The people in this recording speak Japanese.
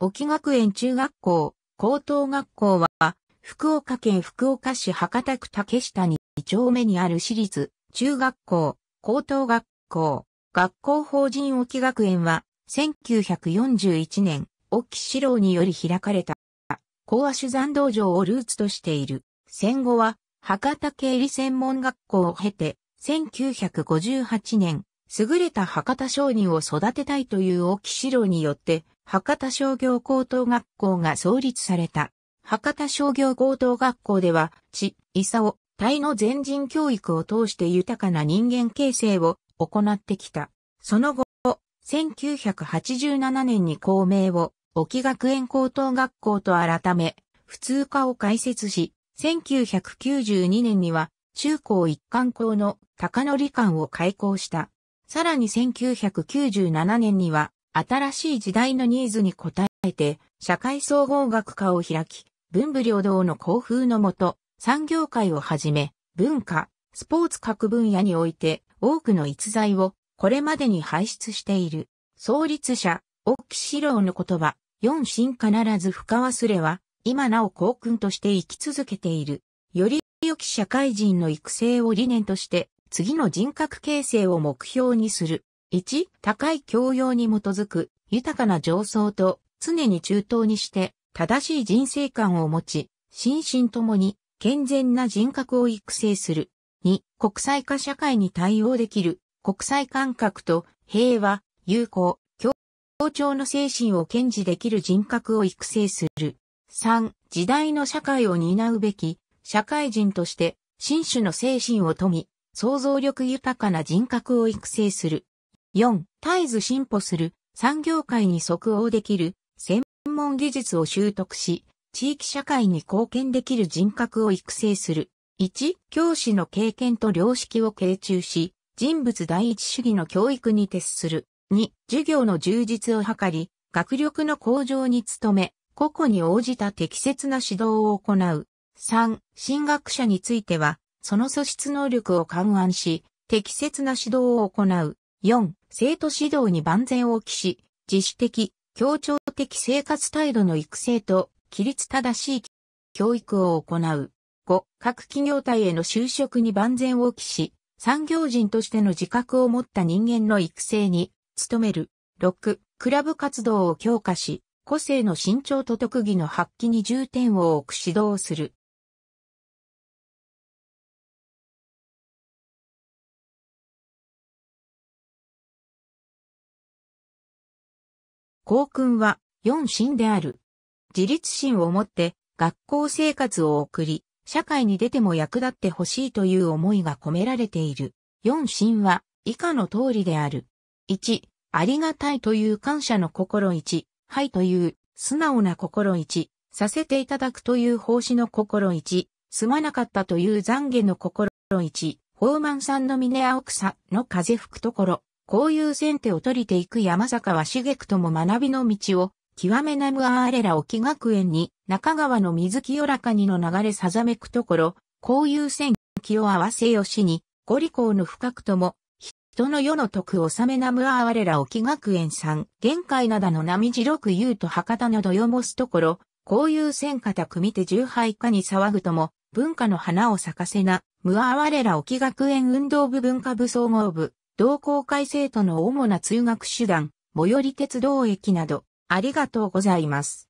沖学園中学校、高等学校は、福岡県福岡市博多区竹下に2丁目にある私立、中学校、高等学校、学校法人沖学園は、1941年、沖四郎により開かれた、高和酒山道場をルーツとしている。戦後は、博多経理専門学校を経て、1958年、優れた博多商人を育てたいという沖四郎によって、博多商業高等学校が創立された。博多商業高等学校では、地、伊佐を、体の全人教育を通して豊かな人間形成を行ってきた。その後、1987年に校名を、沖学園高等学校と改め、普通科を開設し、1992年には、中高一貫校の高理館を開校した。さらに1997年には、新しい時代のニーズに応えて、社会総合学科を開き、文武両道の校風のもと、産業界をはじめ、文化、スポーツ各分野において、多くの逸材を、これまでに輩出している。創立者、大木シ郎の言葉、四神必ず深忘れは、今なお校訓として生き続けている。より良き社会人の育成を理念として、次の人格形成を目標にする。1、高い教養に基づく豊かな上層と常に中等にして正しい人生観を持ち、心身ともに健全な人格を育成する。2、国際化社会に対応できる国際感覚と平和、友好、協調の精神を堅持できる人格を育成する。3、時代の社会を担うべき社会人として、新種の精神を富み、想像力豊かな人格を育成する。4、絶えず進歩する、産業界に即応できる、専門技術を習得し、地域社会に貢献できる人格を育成する。1、教師の経験と良識を傾注し、人物第一主義の教育に徹する。2、授業の充実を図り、学力の向上に努め、個々に応じた適切な指導を行う。3、進学者については、その素質能力を勘案し、適切な指導を行う。4、生徒指導に万全を期し、自主的、協調的生活態度の育成と、規律正しい教育を行う。5、各企業体への就職に万全を期し、産業人としての自覚を持った人間の育成に努める。6、クラブ活動を強化し、個性の身長と特技の発揮に重点を置く指導をする。幸訓は四心である。自立心を持って学校生活を送り、社会に出ても役立ってほしいという思いが込められている。四心は以下の通りである。一、ありがたいという感謝の心一、はいという素直な心一、させていただくという奉仕の心一、すまなかったという懺悔の心一、宝満さんの峰青草の風吹くところこういう先手を取りていく山坂は茂くとも学びの道を、極めなむあれら沖学園に、中川の水清らかにの流れさざめくところ、こういう先気を合わせよしに、五里口の深くとも、人の世の徳をさめなむあれら沖学園さん、玄界灘の波地六優と博多などよもすところ、こういう戦方組手十杯下に騒ぐとも、文化の花を咲かせな、むあわれら沖学園運動部文化部総合部、同好会生徒の主な通学手段、最寄り鉄道駅など、ありがとうございます。